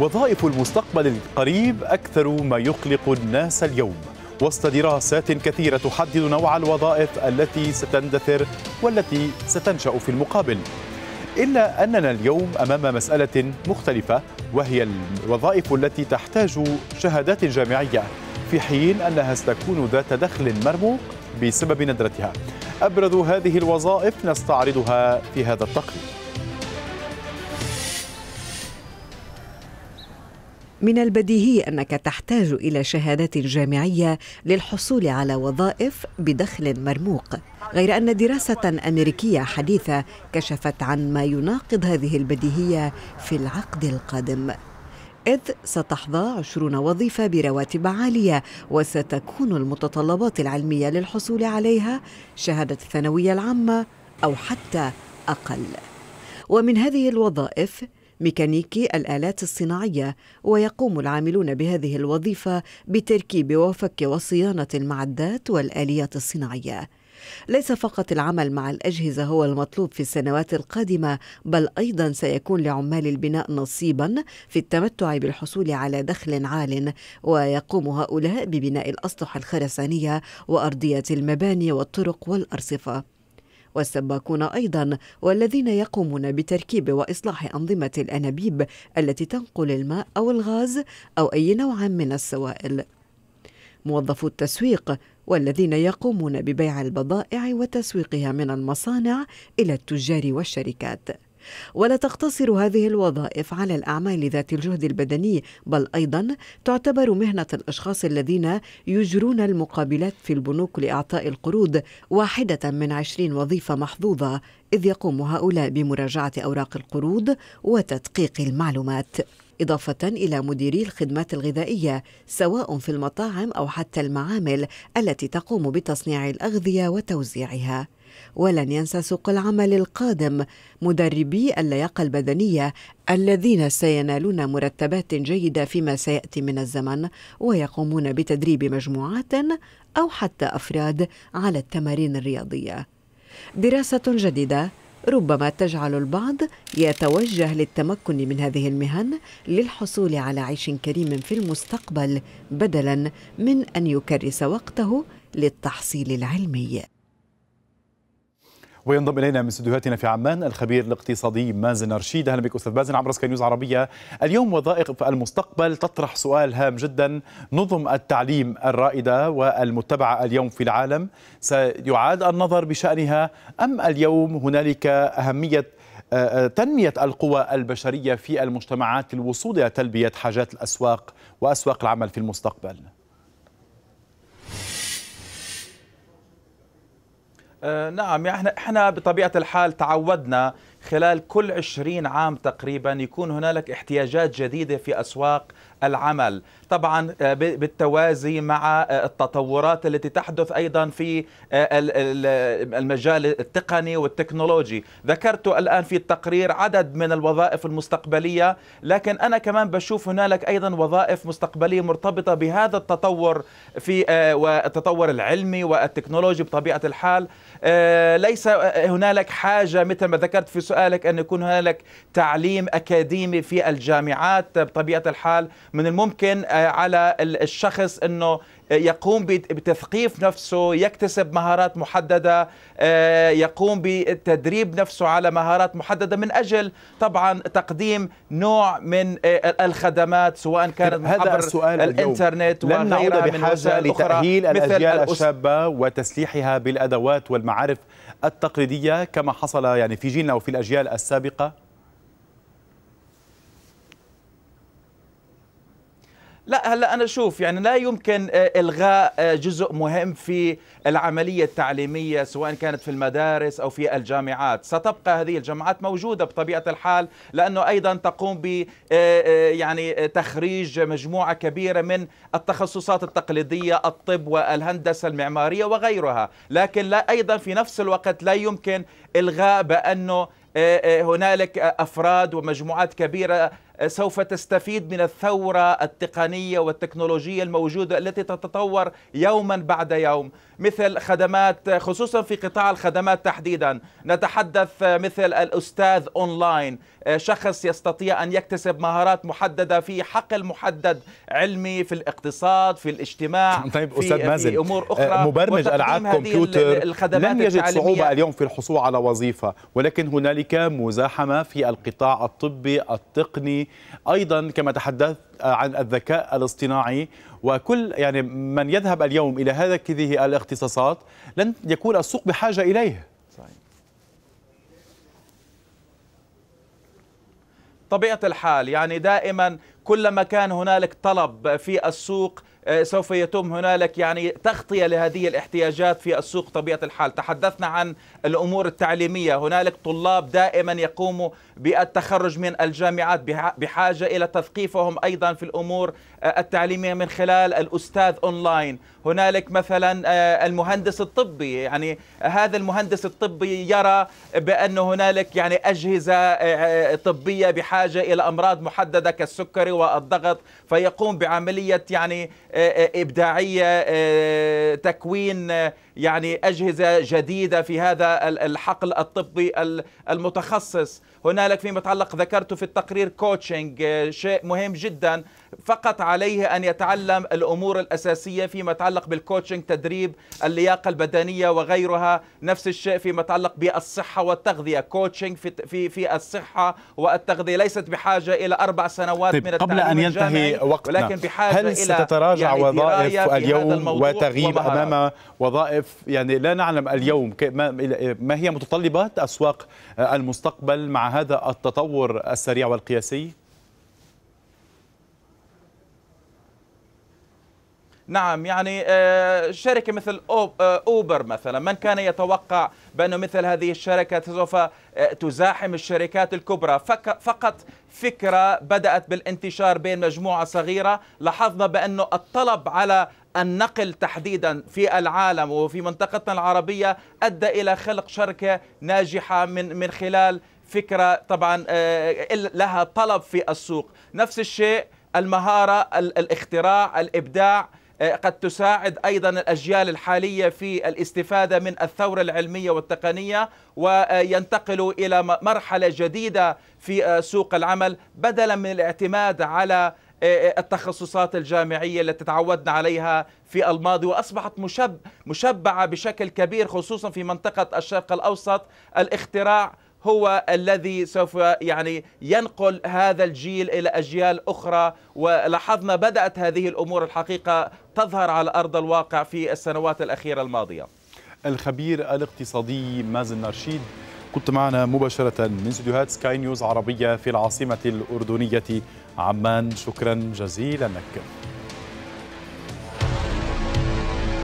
وظائف المستقبل القريب أكثر ما يقلق الناس اليوم وسط دراسات كثيرة تحدد نوع الوظائف التي ستندثر والتي ستنشأ في المقابل إلا أننا اليوم أمام مسألة مختلفة وهي الوظائف التي تحتاج شهادات جامعية في حين أنها ستكون ذات دخل مرموق بسبب ندرتها أبرز هذه الوظائف نستعرضها في هذا التقرير من البديهي انك تحتاج الى شهادات جامعيه للحصول على وظائف بدخل مرموق غير ان دراسه امريكيه حديثه كشفت عن ما يناقض هذه البديهيه في العقد القادم إذ ستحظى عشرون وظيفة برواتب عالية وستكون المتطلبات العلمية للحصول عليها شهادة الثانوية العامة أو حتى أقل ومن هذه الوظائف ميكانيكي الآلات الصناعية ويقوم العاملون بهذه الوظيفة بتركيب وفك وصيانة المعدات والآليات الصناعية ليس فقط العمل مع الأجهزة هو المطلوب في السنوات القادمة بل أيضا سيكون لعمال البناء نصيبا في التمتع بالحصول على دخل عال ويقوم هؤلاء ببناء الأسطح الخرسانية وأرضية المباني والطرق والأرصفة والسباكون أيضا والذين يقومون بتركيب وإصلاح أنظمة الأنابيب التي تنقل الماء أو الغاز أو أي نوع من السوائل موظفو التسويق والذين يقومون ببيع البضائع وتسويقها من المصانع إلى التجار والشركات ولا تقتصر هذه الوظائف على الأعمال ذات الجهد البدني بل أيضا تعتبر مهنة الأشخاص الذين يجرون المقابلات في البنوك لإعطاء القروض واحدة من عشرين وظيفة محظوظة إذ يقوم هؤلاء بمراجعة أوراق القروض وتدقيق المعلومات إضافة إلى مديري الخدمات الغذائية سواء في المطاعم أو حتى المعامل التي تقوم بتصنيع الأغذية وتوزيعها ولن ينسى سوق العمل القادم مدربي اللياقة البدنية الذين سينالون مرتبات جيدة فيما سيأتي من الزمن ويقومون بتدريب مجموعات أو حتى أفراد على التمارين الرياضية دراسة جديدة ربما تجعل البعض يتوجه للتمكن من هذه المهن للحصول على عيش كريم في المستقبل بدلا من ان يكرس وقته للتحصيل العلمي وينضم الينا من استديوهاتنا في عمان الخبير الاقتصادي مازن رشيد اهلا بك استاذ مازن عبر سكاي نيوز عربيه اليوم وظائف المستقبل تطرح سؤال هام جدا نظم التعليم الرائده والمتبعه اليوم في العالم سيعاد النظر بشانها ام اليوم هنالك اهميه آه، آه، تنمية القوى البشرية في المجتمعات للوصول إلى تلبية حاجات الأسواق وأسواق العمل في المستقبل آه، نعم يعني احنا احنا بطبيعه الحال تعودنا خلال كل 20 عام تقريبا يكون هنالك احتياجات جديدة في أسواق العمل طبعا آه، بالتوازي مع آه، التطورات التي تحدث أيضا في آه، المجال التقني والتكنولوجي ذكرت الآن في التقرير عدد من الوظائف المستقبلية لكن أنا كمان بشوف هنالك أيضا وظائف مستقبلية مرتبطة بهذا التطور في والتطور العلمي والتكنولوجي بطبيعة الحال ليس هنالك حاجة مثل ما ذكرت في سؤالك أن يكون هناك تعليم أكاديمي في الجامعات بطبيعة الحال من الممكن آه، على الشخص أنه يقوم بتثقيف نفسه يكتسب مهارات محددة آه، يقوم بتدريب نفسه على مهارات محددة من أجل طبعا تقديم نوع من آه، الخدمات سواء كانت هذا السؤال الانترنت لن نعود بحاجة لتأهيل الأجيال الشابة وتسليحها بالأدوات والمعارف التقليدية كما حصل يعني في جيلنا وفي الأجيال السابقة لا هلا انا شوف يعني لا يمكن آه، الغاء آه، جزء مهم في العمليه التعليميه سواء كانت في المدارس او في الجامعات، ستبقى هذه الجامعات موجوده بطبيعه الحال لانه ايضا تقوم ب آه، يعني تخريج مجموعه كبيره من التخصصات التقليديه، الطب والهندسه المعماريه وغيرها، لكن لا ايضا في نفس الوقت لا يمكن الغاء بانه هنالك افراد ومجموعات كبيره سوف تستفيد من الثورة التقنية والتكنولوجية الموجودة التي تتطور يوما بعد يوم مثل خدمات خصوصا في قطاع الخدمات تحديدا نتحدث مثل الأستاذ أونلاين شخص يستطيع أن يكتسب مهارات محددة في حقل محدد علمي في الاقتصاد في الاجتماع طيب في, أستاذ مازن في أمور آه، أخرى مبرمج ألعاب كمبيوتر لم يجد صعوبة اليوم في الحصول على وظيفة ولكن هنالك مزاحمة في القطاع الطبي التقني ايضا كما تحدثت آه، عن الذكاء الاصطناعي وكل يعني من يذهب اليوم الى هذه الاختصاصات لن يكون السوق بحاجه اليه طبيعة الحال يعني دائما كلما كان هنالك طلب في السوق آه، سوف يتم هنالك يعني تغطيه لهذه الاحتياجات في السوق طبيعه الحال، تحدثنا عن الامور التعليميه، هنالك طلاب دائما يقوموا بالتخرج من الجامعات بحاجه الى تثقيفهم ايضا في الامور آه، التعليميه من خلال الاستاذ اونلاين، هنالك مثلا آه، المهندس الطبي، يعني هذا المهندس الطبي يرى بان هنالك يعني اجهزه طبيه بحاجه الى امراض محدده كالسكري والضغط فيقوم بعملية يعني آه، آه، إبداعية آه، تكوين يعني أجهزة جديدة في هذا الحقل الطبي المتخصص هنالك فيما يتعلق ذكرت في التقرير كوتشنج شيء مهم جدا فقط عليه أن يتعلم الأمور الأساسية فيما يتعلق بالكوتشنج تدريب اللياقة البدنية وغيرها نفس الشيء فيما يتعلق بالصحة والتغذية كوتشنج في, في, في الصحة والتغذية ليست بحاجة إلى أربع سنوات طيب من قبل أن ينتهي وقتنا ولكن بحاجة هل ستتراجع إلى يعني وظائف اليوم وتغيب أمام وظائف يعني لا نعلم اليوم ما هي متطلبات أسواق المستقبل مع هذا التطور السريع والقياسي؟ نعم يعني آه، شركة مثل آه، أوبر مثلا من كان يتوقع بأن مثل هذه الشركة سوف آه، تزاحم الشركات الكبرى فقط فكرة بدأت بالانتشار بين مجموعة صغيرة لاحظنا بأن الطلب على النقل تحديدا في العالم وفي منطقتنا العربية أدى إلى خلق شركة ناجحة من, من خلال فكرة طبعا لها طلب في السوق نفس الشيء المهارة الاختراع الإبداع آه، قد تساعد ايضا الاجيال الحاليه في الاستفاده من الثوره العلميه والتقنيه وينتقلوا الى مرحله جديده في آه، سوق العمل بدلا من الاعتماد على آه، التخصصات الجامعيه التي تعودنا عليها في الماضي واصبحت مشب مشبعه بشكل كبير خصوصا في منطقه الشرق الاوسط الاختراع هو الذي سوف يعني ينقل هذا الجيل الى اجيال اخرى ولاحظنا بدات هذه الامور الحقيقه تظهر على أرض الواقع في السنوات الأخيرة الماضية الخبير الاقتصادي مازن نرشيد كنت معنا مباشرة من استديوهات سكاي نيوز عربية في العاصمة الأردنية عمان شكرا جزيلا لك